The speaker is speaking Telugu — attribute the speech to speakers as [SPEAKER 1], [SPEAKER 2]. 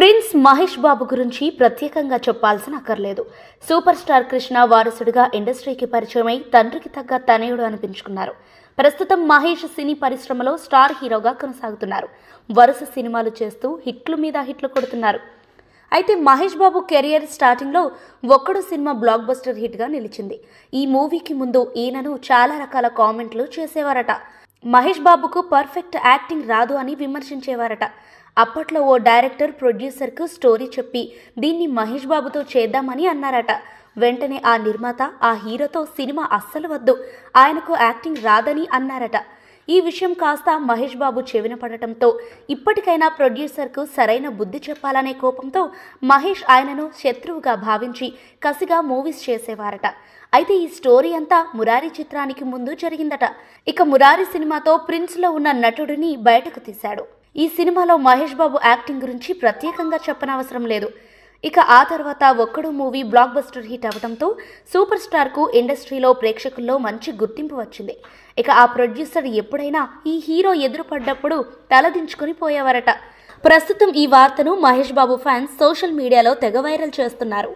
[SPEAKER 1] ప్రిన్స్ మహేష్ బాబు గురించి ప్రత్యేకంగా చెప్పాల్సిన అక్కర్లేదు సూపర్ స్టార్ కృష్ణ వారసుడిగా ఇండస్ట్రీకి పరిచయమై తండ్రికి తగ్గ తనయుడు అనిపించుకున్నారు ప్రస్తుతం మహేష్ సినీ పరిశ్రమలో స్టార్ హీరోగా కొనసాగుతున్నారు వరుస సినిమాలు చేస్తూ హిట్లు మీద హిట్లు కొడుతున్నారు అయితే మహేష్ బాబు కెరియర్ స్టార్టింగ్లో ఒక్కడు సినిమా బ్లాక్ బస్టర్ హిట్గా నిలిచింది ఈ మూవీకి ముందు ఈయనను చాలా రకాల కామెంట్లు చేసేవారట మహేష్ బాబుకు పర్ఫెక్ట్ యాక్టింగ్ రాదు అని విమర్శించేవారట అప్పట్లో ఓ డైరెక్టర్ ప్రొడ్యూసర్కు స్టోరీ చెప్పి దీన్ని మహేష్ బాబుతో చేద్దామని అన్నారట వెంటనే ఆ నిర్మాత ఆ హీరోతో సినిమా అస్సలు వద్దు ఆయనకు యాక్టింగ్ రాదని అన్నారట ఈ విషయం కాస్త మహేష్ బాబు చెవిన పడటంతో ఇప్పటికైనా ప్రొడ్యూసర్కు సరైన బుద్ధి చెప్పాలనే కోపంతో మహేష్ ఆయనను శత్రువుగా భావించి కసిగా మూవీస్ చేసేవారట అయితే ఈ స్టోరీ అంతా మురారి చిత్రానికి ముందు జరిగిందట ఇక మురారి సినిమాతో ప్రిన్స్లో ఉన్న నటుడిని బయటకు తీశాడు ఈ సినిమాలో మహేష్ బాబు యాక్టింగ్ గురించి ప్రత్యేకంగా చెప్పనవసరం లేదు ఇక ఆ తర్వాత Okkadu movie blockbuster hit అవడంతో సూపర్ స్టార్కు ఇండస్ట్రీలో ప్రేక్షకుల్లో మంచి గుర్తింపు వచ్చింది ఇక ఆ ప్రొడ్యూసర్ ఎప్పుడైనా ఈ హీరో ఎదురుపడ్డప్పుడు తలదించుకుని పోయేవారట ప్రస్తుతం ఈ వార్తను మహేష్ బాబు ఫ్యాన్స్ సోషల్ మీడియాలో తెగ వైరల్ చేస్తున్నారు